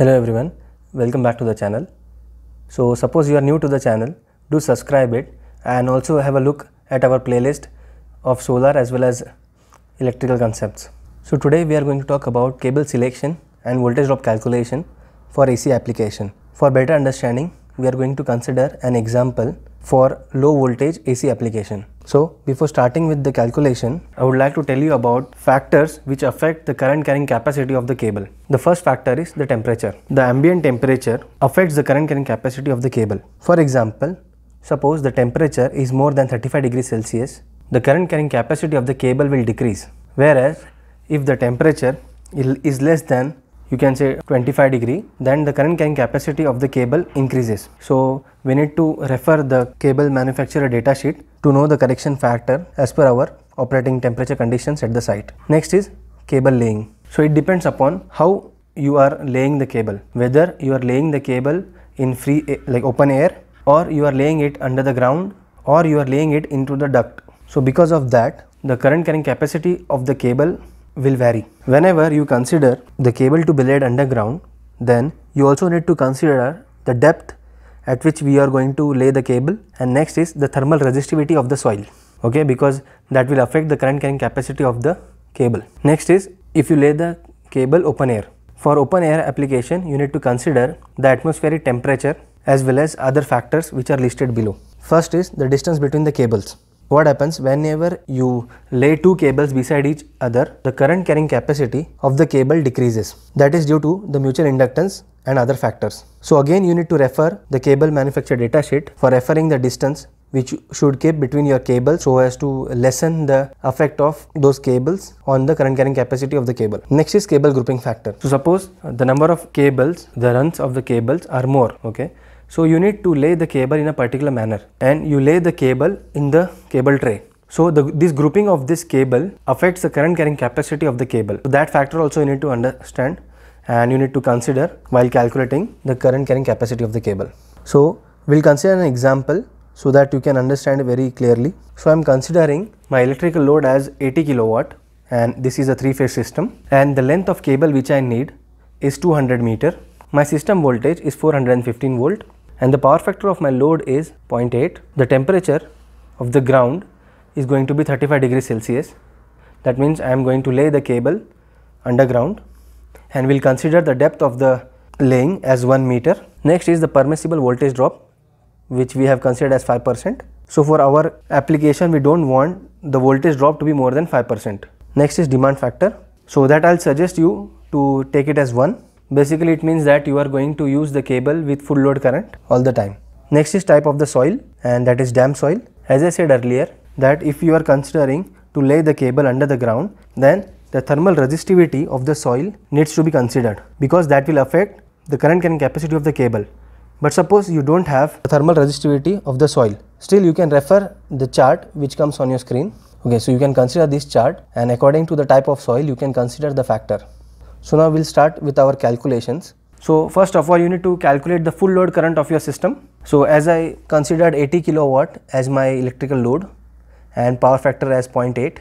Hello everyone, welcome back to the channel. So suppose you are new to the channel, do subscribe it and also have a look at our playlist of solar as well as electrical concepts. So today we are going to talk about cable selection and voltage drop calculation for AC application. For better understanding, we are going to consider an example for low voltage AC application. So before starting with the calculation, I would like to tell you about factors which affect the current carrying capacity of the cable. The first factor is the temperature. The ambient temperature affects the current carrying capacity of the cable. For example, suppose the temperature is more than 35 degrees Celsius, the current carrying capacity of the cable will decrease. Whereas if the temperature is less than you can say 25 degree then the current carrying capacity of the cable increases so we need to refer the cable manufacturer data sheet to know the correction factor as per our operating temperature conditions at the site next is cable laying so it depends upon how you are laying the cable whether you are laying the cable in free like open air or you are laying it under the ground or you are laying it into the duct so because of that the current carrying capacity of the cable will vary. Whenever you consider the cable to be laid underground, then you also need to consider the depth at which we are going to lay the cable and next is the thermal resistivity of the soil okay because that will affect the current carrying capacity of the cable. Next is if you lay the cable open air. For open air application you need to consider the atmospheric temperature as well as other factors which are listed below. First is the distance between the cables what happens whenever you lay two cables beside each other the current carrying capacity of the cable decreases that is due to the mutual inductance and other factors so again you need to refer the cable manufacturer datasheet for referring the distance which should keep between your cables so as to lessen the effect of those cables on the current carrying capacity of the cable. Next is cable grouping factor. So suppose the number of cables, the runs of the cables are more, okay. So you need to lay the cable in a particular manner and you lay the cable in the cable tray. So the, this grouping of this cable affects the current carrying capacity of the cable. So that factor also you need to understand and you need to consider while calculating the current carrying capacity of the cable. So we'll consider an example so that you can understand very clearly. So I'm considering my electrical load as 80 kilowatt and this is a three phase system and the length of cable which I need is 200 meter. My system voltage is 415 volt and the power factor of my load is 0.8. The temperature of the ground is going to be 35 degrees Celsius. That means I am going to lay the cable underground and we will consider the depth of the laying as 1 meter. Next is the permissible voltage drop which we have considered as 5 percent. So for our application we don't want the voltage drop to be more than 5 percent. Next is demand factor. So that I'll suggest you to take it as 1 Basically it means that you are going to use the cable with full load current all the time. Next is type of the soil and that is damp soil. As I said earlier that if you are considering to lay the cable under the ground then the thermal resistivity of the soil needs to be considered because that will affect the current carrying capacity of the cable. But suppose you don't have the thermal resistivity of the soil. Still you can refer the chart which comes on your screen. Okay, so you can consider this chart and according to the type of soil you can consider the factor. So now we'll start with our calculations. So first of all you need to calculate the full load current of your system. So as I considered 80 kilowatt as my electrical load and power factor as 0.8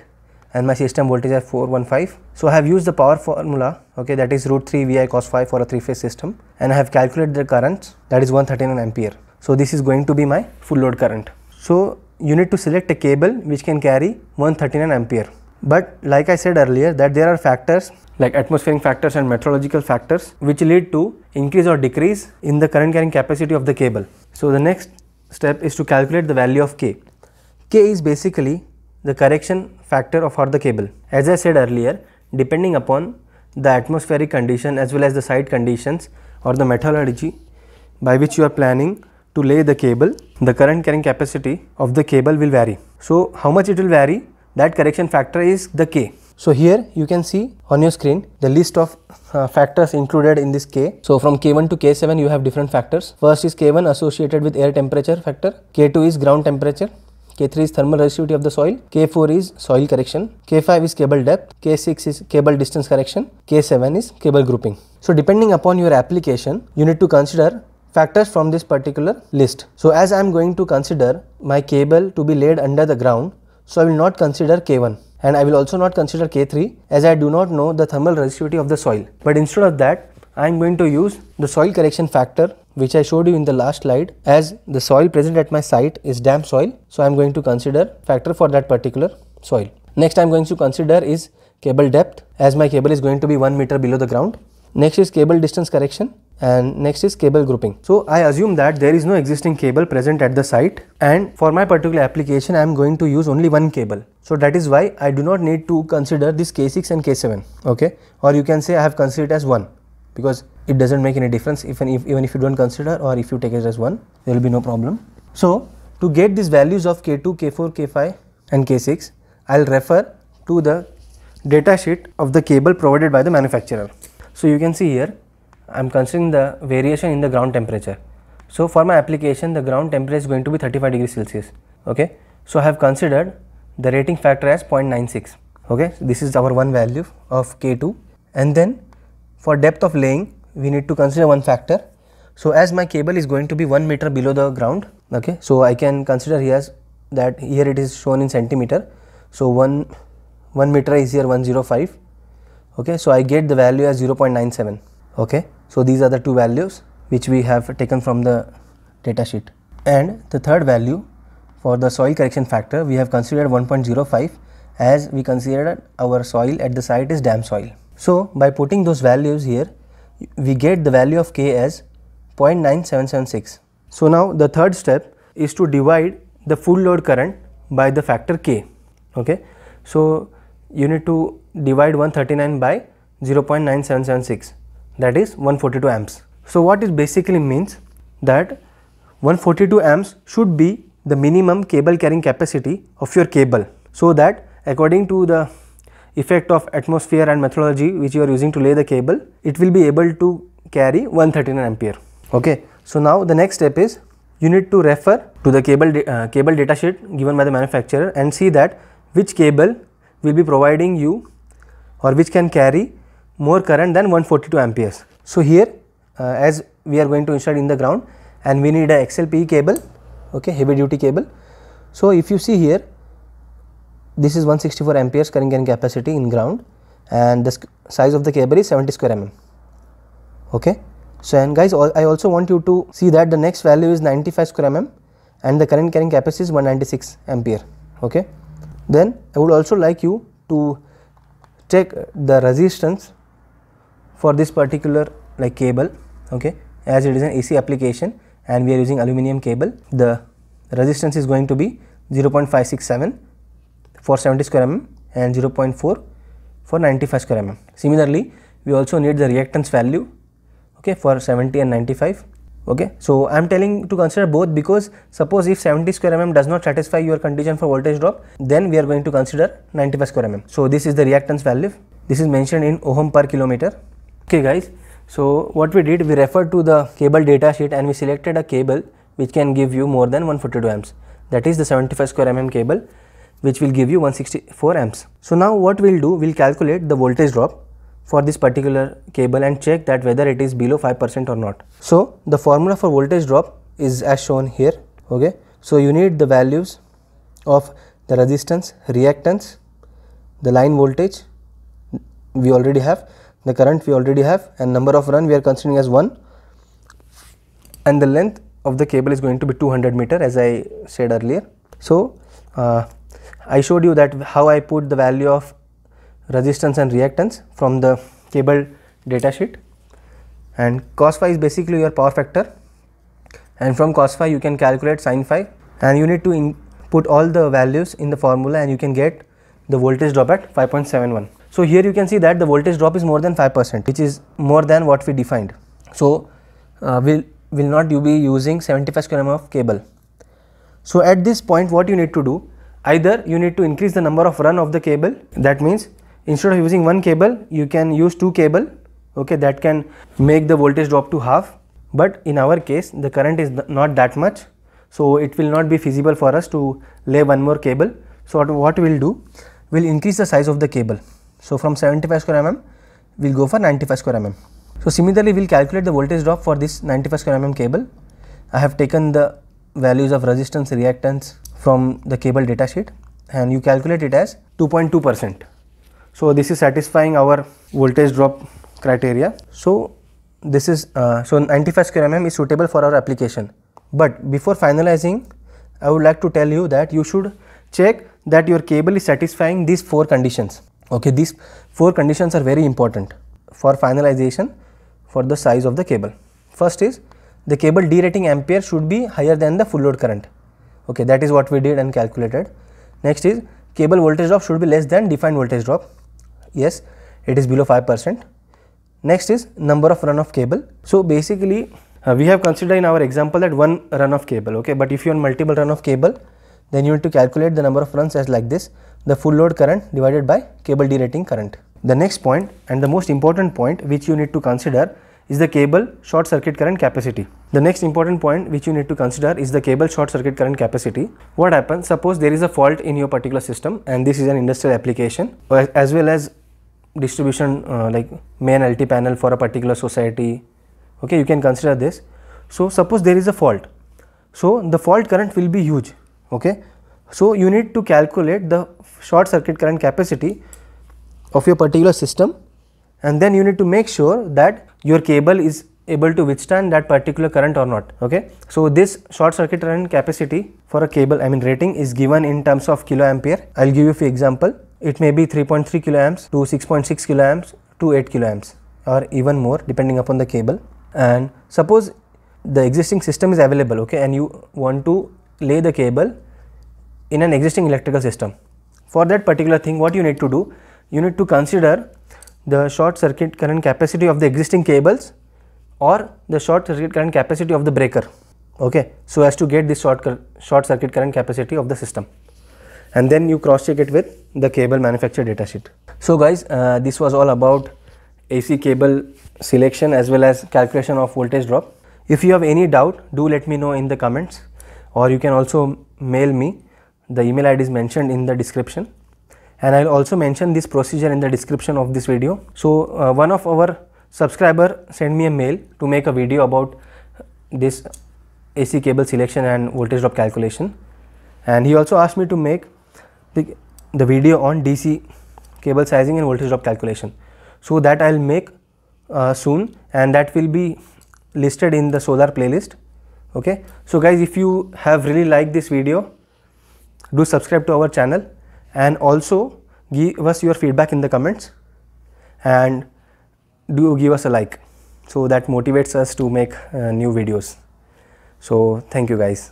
and my system voltage as 415. So I have used the power formula okay that is root 3 Vi cos phi for a 3 phase system and I have calculated the current that is 139 ampere. So this is going to be my full load current. So you need to select a cable which can carry 139 ampere but like I said earlier that there are factors like atmospheric factors and meteorological factors which lead to increase or decrease in the current carrying capacity of the cable. So the next step is to calculate the value of K. K is basically the correction factor for the cable. As I said earlier, depending upon the atmospheric condition as well as the site conditions or the metallurgy by which you are planning to lay the cable, the current carrying capacity of the cable will vary. So, how much it will vary that correction factor is the k. So here you can see on your screen the list of uh, factors included in this K. So from K1 to K7 you have different factors. First is K1 associated with air temperature factor, K2 is ground temperature, K3 is thermal resistivity of the soil, K4 is soil correction, K5 is cable depth, K6 is cable distance correction, K7 is cable grouping. So depending upon your application you need to consider factors from this particular list. So as I am going to consider my cable to be laid under the ground so I will not consider K1 and I will also not consider K3 as I do not know the thermal resistivity of the soil. But instead of that, I am going to use the soil correction factor which I showed you in the last slide as the soil present at my site is damp soil. So I am going to consider factor for that particular soil. Next I am going to consider is cable depth as my cable is going to be 1 meter below the ground. Next is cable distance correction and next is cable grouping. So I assume that there is no existing cable present at the site and for my particular application I am going to use only one cable. So that is why I do not need to consider this K6 and K7 okay or you can say I have considered as one because it doesn't make any difference even if, even if you don't consider or if you take it as one there will be no problem. So to get these values of K2, K4, K5 and K6 I will refer to the data sheet of the cable provided by the manufacturer. So you can see here I am considering the variation in the ground temperature. So for my application the ground temperature is going to be 35 degrees Celsius. Okay. So I have considered the rating factor as 0.96. Okay. So this is our one value of K2 and then for depth of laying we need to consider one factor. So as my cable is going to be 1 meter below the ground. Okay. So I can consider here that here it is shown in centimeter. So 1 1 meter is here 105. Okay. So I get the value as 0.97. Okay. So these are the two values which we have taken from the data sheet. And the third value for the soil correction factor we have considered 1.05 as we considered our soil at the site is dam soil. So by putting those values here we get the value of K as 0.9776. So now the third step is to divide the full load current by the factor K. Okay. So you need to divide 139 by 0.9776 that is 142 amps. So what it basically means that 142 amps should be the minimum cable carrying capacity of your cable so that according to the effect of atmosphere and methodology which you are using to lay the cable it will be able to carry 139 ampere okay so now the next step is you need to refer to the cable uh, cable datasheet given by the manufacturer and see that which cable will be providing you or which can carry more current than 142 amperes. So, here uh, as we are going to insert in the ground and we need a XLPE cable okay heavy duty cable. So, if you see here this is 164 amperes current carrying capacity in ground and the size of the cable is 70 square mm okay. So, and guys I also want you to see that the next value is 95 square mm and the current carrying capacity is 196 ampere okay. Then I would also like you to check the resistance for this particular like cable okay as it is an AC application and we are using aluminium cable the resistance is going to be 0.567 for 70 square mm and 0.4 for 95 square mm. Similarly, we also need the reactance value okay for 70 and 95 okay. So, I am telling to consider both because suppose if 70 square mm does not satisfy your condition for voltage drop then we are going to consider 95 square mm. So, this is the reactance value this is mentioned in ohm per kilometer okay guys so what we did we referred to the cable data sheet and we selected a cable which can give you more than 142 amps that is the 75 square mm cable which will give you 164 amps so now what we'll do we'll calculate the voltage drop for this particular cable and check that whether it is below 5% or not so the formula for voltage drop is as shown here okay so you need the values of the resistance reactance the line voltage we already have the current we already have and number of run we are considering as 1 and the length of the cable is going to be 200 meter as I said earlier. So, uh, I showed you that how I put the value of resistance and reactance from the cable data sheet and cos phi is basically your power factor and from cos phi you can calculate sin phi and you need to put all the values in the formula and you can get the voltage drop at 5.71. So here you can see that the voltage drop is more than 5% which is more than what we defined. So uh, will will not you be using 75 km of cable. So at this point what you need to do either you need to increase the number of run of the cable that means instead of using one cable you can use two cable okay that can make the voltage drop to half but in our case the current is not that much so it will not be feasible for us to lay one more cable so what we will do we will increase the size of the cable so from 75 square mm, we'll go for 95 square mm. So similarly, we'll calculate the voltage drop for this 95 square mm cable. I have taken the values of resistance, reactance from the cable datasheet, and you calculate it as 2.2 percent. So this is satisfying our voltage drop criteria. So this is uh, so 95 square mm is suitable for our application. But before finalizing, I would like to tell you that you should check that your cable is satisfying these four conditions. Okay, these four conditions are very important for finalization for the size of the cable. First is the cable derating ampere should be higher than the full load current. Okay, that is what we did and calculated. Next is cable voltage drop should be less than defined voltage drop. Yes, it is below 5%. Next is number of run of cable. So basically uh, we have considered in our example that one run of cable, okay, but if you want multiple run of cable, then you need to calculate the number of runs as like this the full load current divided by cable derating current. The next point and the most important point which you need to consider is the cable short circuit current capacity. The next important point which you need to consider is the cable short circuit current capacity. What happens? Suppose there is a fault in your particular system and this is an industrial application as well as distribution uh, like main LT panel for a particular society. Okay, you can consider this. So, suppose there is a fault. So, the fault current will be huge okay. So, you need to calculate the short circuit current capacity of your particular system and then you need to make sure that your cable is able to withstand that particular current or not okay so this short circuit current capacity for a cable i mean rating is given in terms of kilo ampere i'll give you a few example it may be 3.3 kilo amps to 6.6 kilo amps to 8 kilo amps or even more depending upon the cable and suppose the existing system is available okay and you want to lay the cable in an existing electrical system. For that particular thing what you need to do, you need to consider the short circuit current capacity of the existing cables or the short circuit current capacity of the breaker okay so as to get this short, short circuit current capacity of the system and then you cross check it with the cable manufacturer datasheet. So guys uh, this was all about AC cable selection as well as calculation of voltage drop. If you have any doubt do let me know in the comments or you can also mail me the email id is mentioned in the description and I'll also mention this procedure in the description of this video. So uh, one of our subscriber sent me a mail to make a video about this AC cable selection and voltage drop calculation and he also asked me to make the, the video on DC cable sizing and voltage drop calculation. So that I'll make uh, soon and that will be listed in the solar playlist okay so guys if you have really liked this video do subscribe to our channel and also give us your feedback in the comments and do give us a like so that motivates us to make uh, new videos so thank you guys